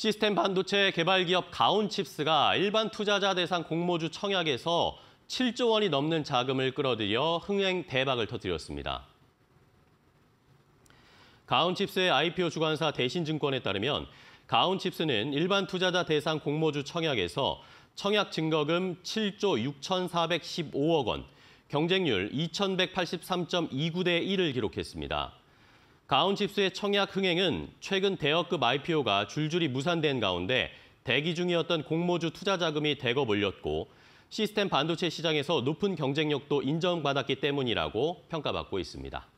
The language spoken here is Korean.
시스템 반도체 개발 기업 가온칩스가 일반 투자자 대상 공모주 청약에서 7조 원이 넘는 자금을 끌어들여 흥행 대박을 터뜨렸습니다. 가온칩스의 IPO 주관사 대신증권에 따르면 가온칩스는 일반 투자자 대상 공모주 청약에서 청약 증거금 7조 6,415억 원, 경쟁률 2,183.29대 1을 기록했습니다. 가온 칩스의 청약 흥행은 최근 대여급 IPO가 줄줄이 무산된 가운데 대기 중이었던 공모주 투자 자금이 대거 몰렸고 시스템 반도체 시장에서 높은 경쟁력도 인정받았기 때문이라고 평가받고 있습니다.